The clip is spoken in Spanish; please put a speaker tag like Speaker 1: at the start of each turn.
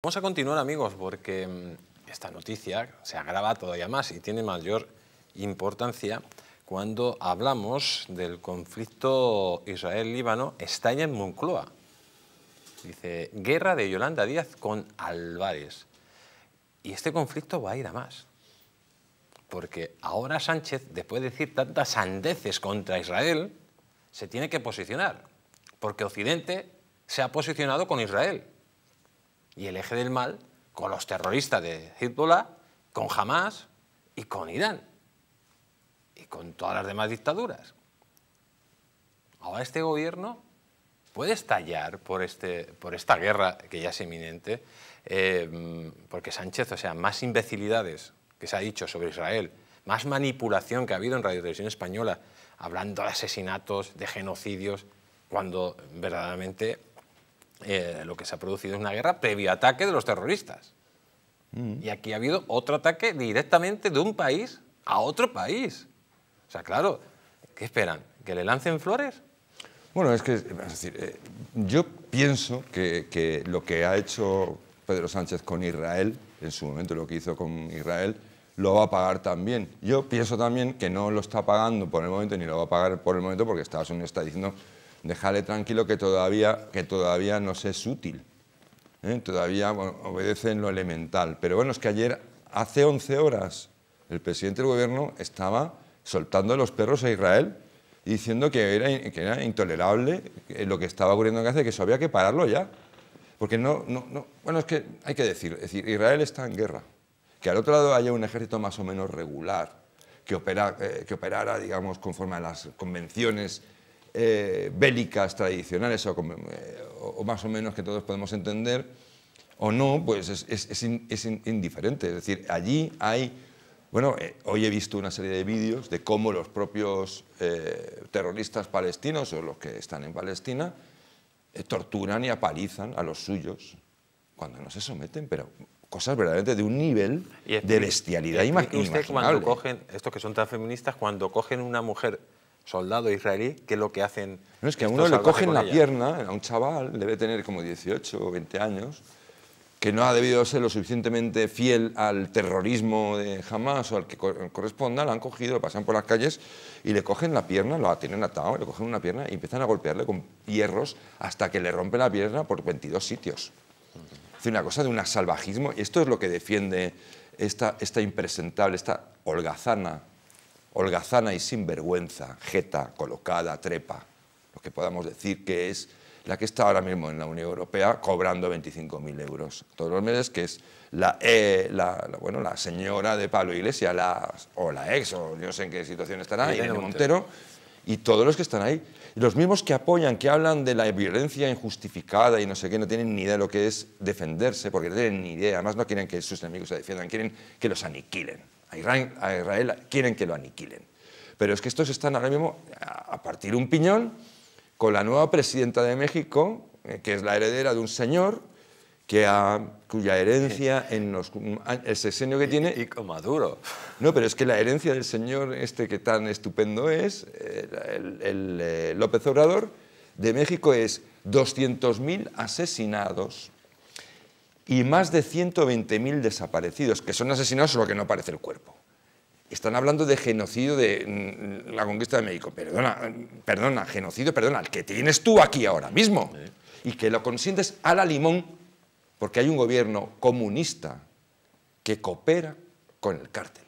Speaker 1: Vamos a continuar amigos porque mm, esta noticia se agrava todavía más y tiene mayor importancia cuando hablamos del conflicto Israel-Líbano estaña en Moncloa. Dice, guerra de Yolanda Díaz con Álvarez. Y este conflicto va a ir a más. Porque ahora Sánchez, después de decir tantas sandeces contra Israel, se tiene que posicionar. Porque Occidente se ha posicionado con Israel y el eje del mal con los terroristas de Hezbollah, con Hamas y con Irán y con todas las demás dictaduras. Ahora este gobierno puede estallar por, este, por esta guerra que ya es inminente, eh, porque Sánchez, o sea, más imbecilidades que se ha dicho sobre Israel, más manipulación que ha habido en Radio Televisión Española, hablando de asesinatos, de genocidios, cuando verdaderamente eh, lo que se ha producido es una guerra previo ataque de los terroristas. Mm. Y aquí ha habido otro ataque directamente de un país a otro país. O sea, claro, ¿qué esperan? ¿Que le lancen flores?
Speaker 2: Bueno, es que, es decir, eh, yo pienso que, que, lo que ha hecho Pedro Sánchez con Israel, en su momento lo que hizo con Israel, lo va a pagar también. Yo pienso también que no lo está pagando por el momento, ni lo va a pagar por el momento, porque Estados Unidos está diciendo dejarle tranquilo que todavía, que todavía nos es útil. ¿eh? Todavía obedece en lo elemental. Pero bueno, es que ayer, hace 11 horas, el presidente del gobierno estaba soltando los perros a Israel diciendo que era, que era intolerable eh, lo que estaba ocurriendo en Gaza que eso había que pararlo ya. Porque no, bueno, es que hay que decir, es decir, Israel está en guerra. Que al otro lado haya un ejército más o menos regular, que, eh, que operara, digamos, conforme a las convenciones eh, bélicas tradicionales eh, o, más o menos que todos podemos entender, o no, pues es, es, es, indiferente. Es decir, allí hay, bueno, eh, hoy he visto una serie de vídeos de cómo los propios terroristas palestinos o los que están en Palestina torturan y apalizan a los suyos cuando no se someten, pero cosas verdaderamente de un nivel de bestialidad y, cuando cogen, estos
Speaker 1: que son tan feministas, cuando cogen una mujer soldado israelí, que es lo que hacen.
Speaker 2: No, es que a uno le cogen la pierna, a un chaval, debe tener como 18 o 20 años, que no ha debido ser lo suficientemente fiel al terrorismo de Hamas o al que corresponda, lo han cogido, pasan por las calles y le cogen la pierna, lo tienen atado, le cogen una pierna y empiezan a golpearle con hierros hasta que le rompen la pierna por 22 sitios. Es una cosa de un salvajismo y esto es lo que defiende esta, esta impresentable, esta holgazana holgazana y sinvergüenza, jeta, colocada, trepa, lo que podamos decir que es la que está ahora mismo en la Unión Europea cobrando 25.000 euros todos los meses, que es la, eh, bueno, la señora de Pablo Iglesias, o la ex, o yo sé en qué situación estará, ahí Montero. y todos los que están ahí. los mismos que apoyan, que hablan de la violencia injustificada y no sé qué, no tienen ni idea de lo que es defenderse, porque no tienen ni idea, además no quieren que sus enemigos se defiendan, quieren que los aniquilen a Israel, quieren que lo aniquilen. Pero es que estos están ahora mismo a partir un piñón con la nueva presidenta de México, eh, que es la heredera de un señor que cuya herencia en los, el que tiene... Y, con Maduro. No, pero es que la herencia del señor este que tan estupendo es, eh, el, el eh, López Obrador, de México es 200.000 asesinados y más de 120.000 desaparecidos, que son asesinados solo que no aparece el cuerpo. Están hablando de genocidio de mm, la conquista de México. Perdona, perdona, genocidio, perdona, el que tienes tú aquí ahora mismo. Y que lo consientes a la limón, porque hay un gobierno comunista que coopera con el cártel.